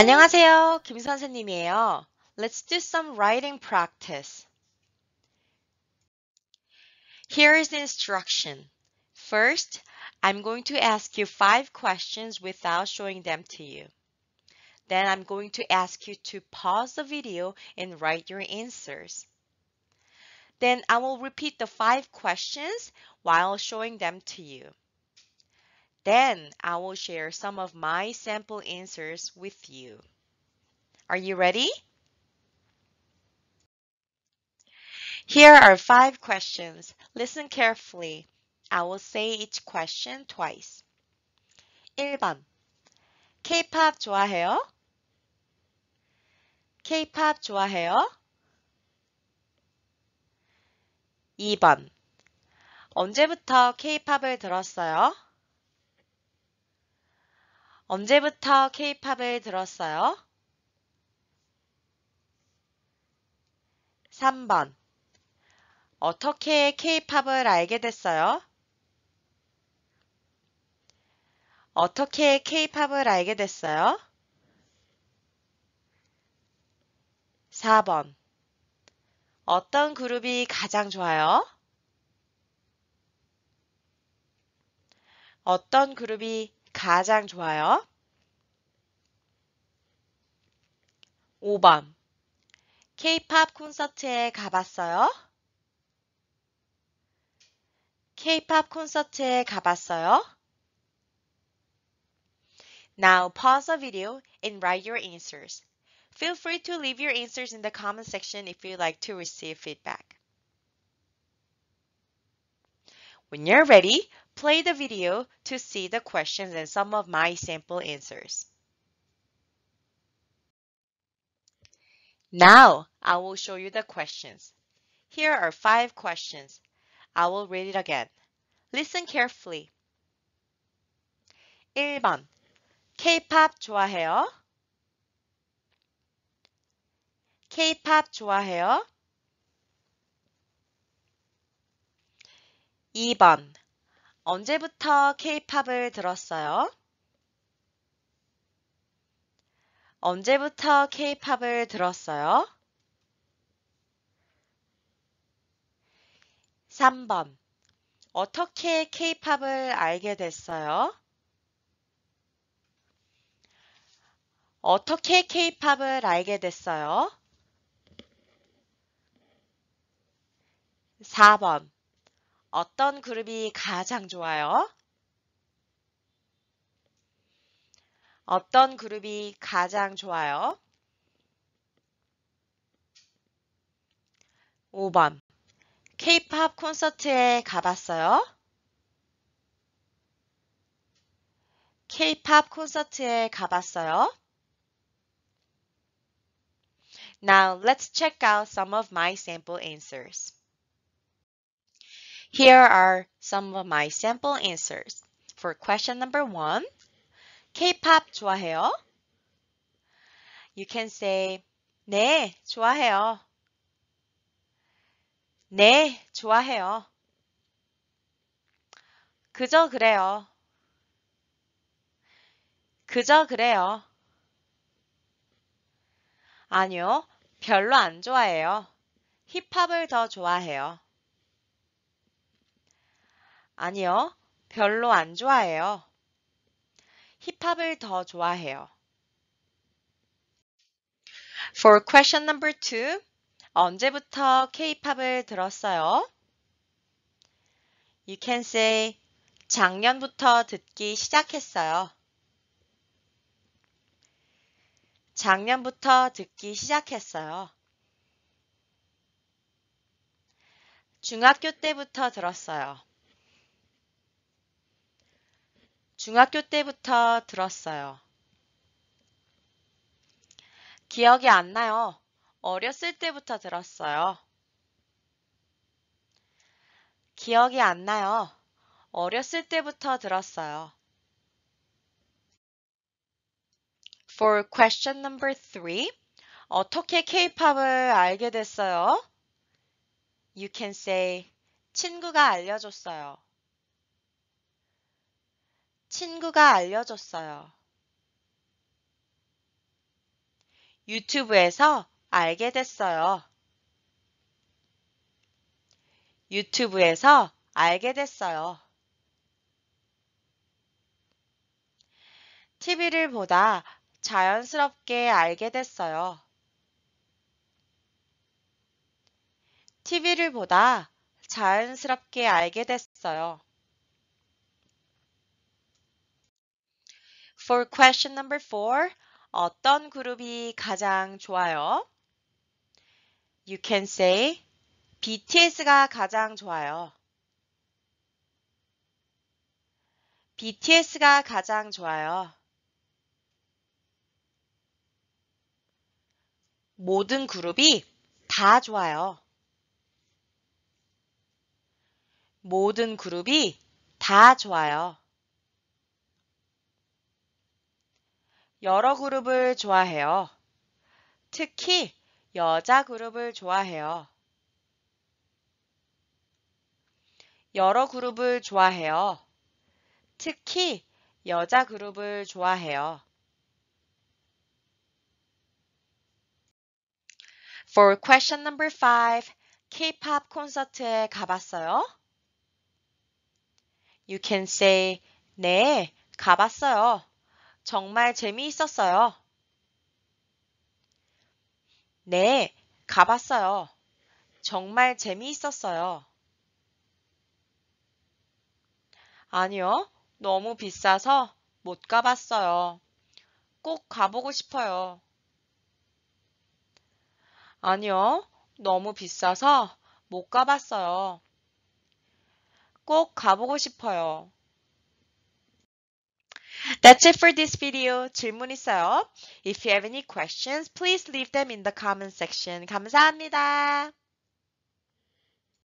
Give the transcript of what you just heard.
안녕하세요. 김 선생님이에요. Let's do some writing practice. Here is the instruction. First, I'm going to ask you five questions without showing them to you. Then I'm going to ask you to pause the video and write your answers. Then I will repeat the five questions while showing them to you. Then I will share some of my sample answers with you. Are you ready? Here are five questions. Listen carefully. I will say each question twice. 1번 K-pop 좋아해요? K-pop 좋아해요? 2번 언제부터 K-pop을 들었어요? 언제부터 케이팝을 들었어요? 3번. 어떻게 케이팝을 알게 됐어요? 어떻게 케팝을 알게 됐어요? 4번. 어떤 그룹이 가장 좋아요? 어떤 그룹이 가장 좋아요. 5번 K-팝 콘서트에 가봤어요? K-팝 콘서트에 가봤어요? Now pause the video and write your answers. Feel free to leave your answers in the comment section if you'd like to receive feedback. When you're ready, play the video to see the questions and some of my sample answers. Now, I will show you the questions. Here are five questions. I will read it again. Listen carefully. 1번 K-pop 좋아해요? K-pop 좋아해요? 2번 언제부터 케이팝을 들었어요? 언제부터 케이팝을 들었어요? 3번 어떻게 케이팝을 알게 됐어요? 어떻게 케이팝을 알게 됐어요? 4번 어떤 그룹이 가장 좋아요? 어떤 그룹이 가장 좋아요? 5번 K-팝 콘서트에 가봤어요? K-팝 콘서트에 가봤어요? Now let's check out some of my sample answers. Here are some of my sample answers. For question number one, K-pop 좋아해요? You can say, 네, 좋아해요. 네, 좋아해요. 그저 그래요. 그저 그래요. 아니요, 별로 안 좋아해요. 힙합을 더 좋아해요. 아니요, 별로 안 좋아해요. 힙합을 더 좋아해요. For question number two, 언제부터 K-팝을 들었어요? You can say 작년부터 듣기 시작했어요. 작년부터 듣기 시작했어요. 중학교 때부터 들었어요. 중학교 때부터 들었어요. 기억이 안 나요. 어렸을 때부터 들었어요. 기억이 안 나요. 어렸을 때부터 들었어요. For question number three, 어떻게 K-팝을 알게 됐어요? You can say, 친구가 알려줬어요. 친구가 알려줬어요. 유튜브에서 알게 됐어요. 유튜브에서 알게 됐어요. TV를 보다 자연스럽게 알게 됐어요. TV를 보다 자연스럽게 알게 됐어요. For question number four, 어떤 그룹이 가장 좋아요? You can say BTS가 가장 좋아요. BTS가 가장 좋아요. 모든 그룹이 다 좋아요. 모든 그룹이 다 좋아요. 여러 그룹을 좋아해요. 특히 여자 그룹을 좋아해요. 여러 그룹을 좋아해요. 특히 여자 그룹을 좋아해요. For question number 5, K-pop 콘서트에 가봤어요? You can say, 네, 가봤어요. 정말 재미있었어요. 네, 가봤어요. 정말 재미있었어요. 아니요, 너무 비싸서 못 가봤어요. 꼭 가보고 싶어요. 아니요, 너무 비싸서 못 가봤어요. 꼭 가보고 싶어요. That's it for this video. 질문 있어요? If you have any questions, please leave them in the comment section. 감사합니다.